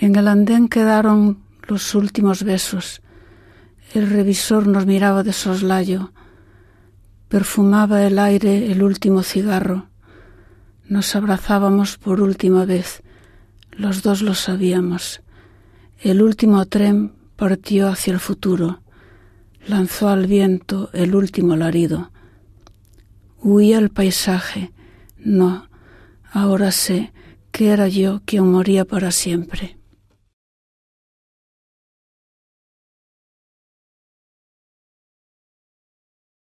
En el andén quedaron los últimos besos. El revisor nos miraba de soslayo. Perfumaba el aire el último cigarro. Nos abrazábamos por última vez. Los dos lo sabíamos. El último tren partió hacia el futuro. Lanzó al viento el último larido. Huía el paisaje. No, ahora sé que era yo quien moría para siempre.